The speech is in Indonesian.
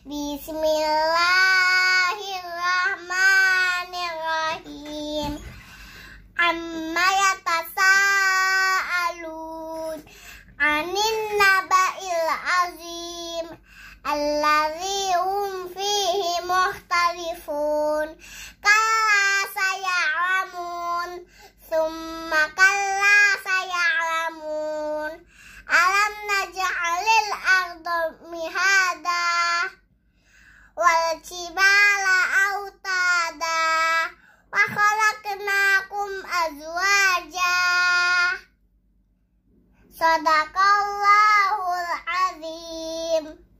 Bismillahirrahmanirrahim. Amma yatasaalun anin naba'il azim allazi hum fihi muhtalifun. Kala saya'lamun summa kala saya'lamun. Alam naj'alil arda 做蛋糕。